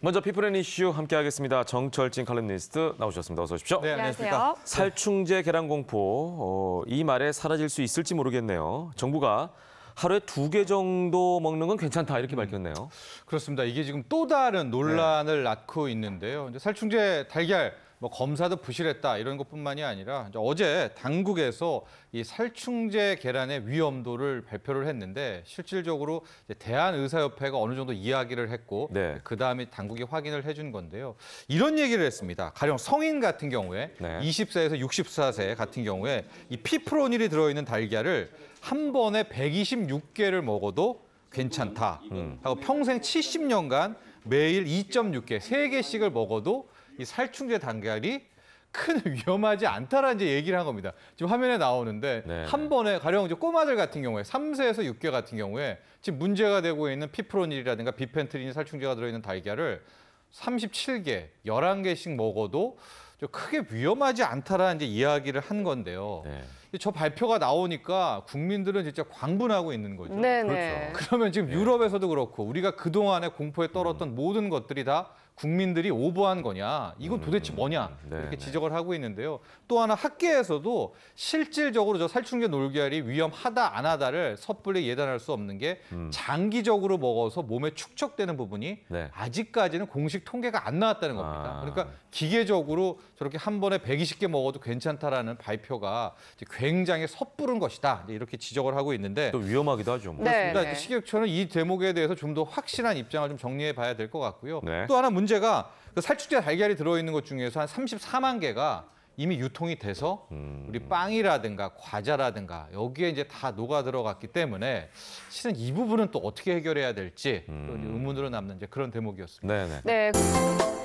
먼저 피플앤 이슈 함께하겠습니다. 정철진 칼럼니스트 나오셨습니다. 어서 오십시오. 네, 안녕하십니까. 살충제 계란공포, 어, 이 말에 사라질 수 있을지 모르겠네요. 정부가 하루에 두 개 정도 먹는 건 괜찮다 이렇게 음. 밝혔네요. 그렇습니다. 이게 지금 또 다른 논란을 네. 낳고 있는데요. 이제 살충제 달걀 뭐 검사도 부실했다 이런 것뿐만이 아니라 어제 당국에서 이 살충제 계란의 위험도를 발표를 했는데 실질적으로 이제 대한의사협회가 어느 정도 이야기를 했고 네. 그 다음에 당국이 확인을 해 준 건데요. 이런 얘기를 했습니다. 가령 성인 같은 경우에 네. 20세에서 64세 같은 경우에 이 피프로닐이 들어있는 달걀을 한 번에 126개를 먹어도 괜찮다 음. 하고 평생 70년간 매일 2.6개, 3개씩을 먹어도 이 살충제 단결이큰 위험하지 않다라는 이제 얘기를 한 겁니다. 지금 화면에 나오는데 네. 한 번에 가령 이제 꼬마들 같은 경우에 3세에서 6개 같은 경우에 지금 문제가 되고 있는 피프로닐이라든가 비펜트린 살충제가 들어있는 달걀을 37개, 11개씩 먹어도 크게 위험하지 않다라는 이제 이야기를 한 건데요. 네. 저 발표가 나오니까 국민들은 진짜 광분하고 있는 거죠. 네, 네. 그렇죠. 그러면 지금 네. 유럽에서도 그렇고 우리가 그동안에 공포에 떨었던 음. 모든 것들이 다 국민들이 오버한 거냐, 이건 음, 도대체 뭐냐 음. 네, 이렇게 지적을 하고 있는데요. 또 하나 학계에서도 실질적으로 저 살충제 놀걀이 위험하다 안 하다를 섣불리 예단할 수 없는 게 음. 장기적으로 먹어서 몸에 축적되는 부분이 네. 아직까지는 공식 통계가 안 나왔다는 겁니다. 아. 그러니까 기계적으로 저렇게 한 번에 120개 먹어도 괜찮다라는 발표가 굉장히 섣부른 것이다. 네, 이렇게 지적을 하고 있는데 또 위험하기도 하죠. 뭐. 네. 그러니까 식약처는 이 대목에 대해서 좀 더 확실한 입장을 좀 정리해 봐야 될 것 같고요. 네. 또 하나 문제가 그 살충제 달걀이 들어있는 것 중에서 한 34만 개가 이미 유통이 돼서 음. 우리 빵이라든가 과자라든가 여기에 이제 다 녹아 들어갔기 때문에 실은 이 부분은 또 어떻게 해결해야 될지 음. 의문으로 남는 이제 그런 대목이었습니다. 네네. 네.